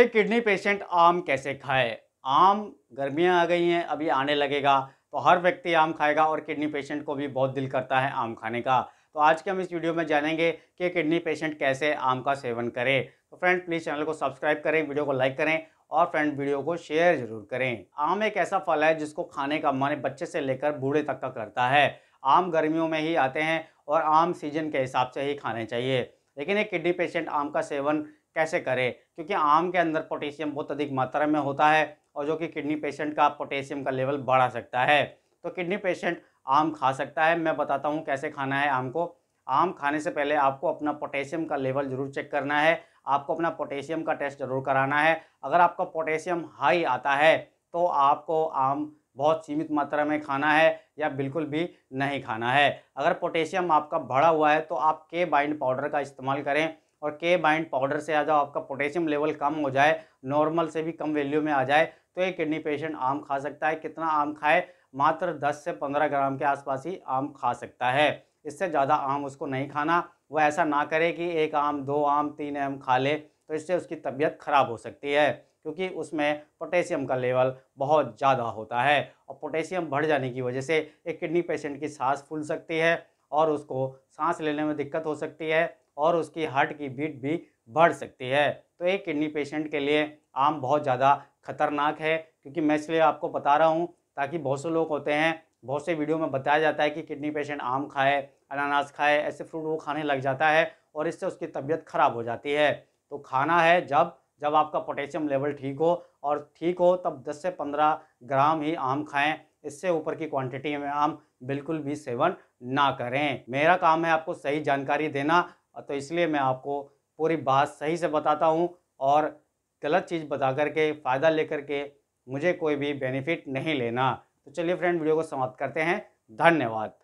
एक kidney patient आम कैसे खाए आम गर्मियाँ आ गई हैं अभी आने लगेगा तो हर व्यक्ति आम खाएगा और किडनी पेशेंट को भी बहुत दिल करता है आम खाने का तो आज के हम इस वीडियो में जानेंगे कि किडनी पेशेंट कैसे आम का सेवन करे तो फ्रेंड प्लीज़ चैनल को सब्सक्राइब करें वीडियो को लाइक करें और फ्रेंड वीडियो को शेयर जरूर करें आम एक ऐसा फल है जिसको खाने का मन बच्चे से लेकर बूढ़े तक का करता है आम गर्मियों में ही आते हैं और आम सीजन के हिसाब से ही खाने चाहिए लेकिन एक किडनी पेशेंट आम का सेवन कैसे करें क्योंकि आम के अंदर पोटेशियम बहुत अधिक मात्रा में होता है और जो कि किडनी पेशेंट का पोटेशियम का लेवल बढ़ा सकता है तो किडनी पेशेंट आम खा सकता है मैं बताता हूँ कैसे खाना है आम को आम खाने से पहले आपको अपना पोटेशियम का लेवल ज़रूर चेक करना है आपको अपना पोटेशियम का टेस्ट ज़रूर कराना है अगर आपका पोटेशियम हाई आता है तो आपको आम बहुत सीमित मात्रा में खाना है या बिल्कुल भी नहीं खाना है अगर पोटेशियम आपका बढ़ा हुआ है तो आप के बाइंड पाउडर का इस्तेमाल करें और के बाइंड पाउडर से आ जाओ आपका पोटेशियम लेवल कम हो जाए नॉर्मल से भी कम वैल्यू में आ जाए तो ये किडनी पेशेंट आम खा सकता है कितना आम खाए मात्र 10 से 15 ग्राम के आसपास ही आम खा सकता है इससे ज़्यादा आम उसको नहीं खाना वह ऐसा ना करे कि एक आम दो आम तीन आम खा ले तो इससे उसकी तबीयत ख़राब हो सकती है क्योंकि उसमें पोटेशियम का लेवल बहुत ज़्यादा होता है और पोटेशियम बढ़ जाने की वजह से एक किडनी पेशेंट की सांस फूल सकती है और उसको सांस लेने में दिक्कत हो सकती है और उसकी हार्ट की बीट भी बढ़ सकती है तो एक किडनी पेशेंट के लिए आम बहुत ज़्यादा खतरनाक है क्योंकि मैं इसलिए आपको बता रहा हूँ ताकि बहुत से लोग होते हैं बहुत से वीडियो में बताया जाता है कि किडनी पेशेंट आम खाए अनानास खाए ऐसे फ्रूट वो खाने लग जाता है और इससे उसकी तबीयत ख़राब हो जाती है तो खाना है जब जब आपका पोटेशियम लेवल ठीक हो और ठीक हो तब 10 से 15 ग्राम ही आम खाएं इससे ऊपर की क्वांटिटी में आम बिल्कुल भी सेवन ना करें मेरा काम है आपको सही जानकारी देना तो इसलिए मैं आपको पूरी बात सही से बताता हूँ और गलत चीज़ बता कर के फ़ायदा लेकर के मुझे कोई भी बेनिफिट नहीं लेना तो चलिए फ्रेंड वीडियो को समाप्त करते हैं धन्यवाद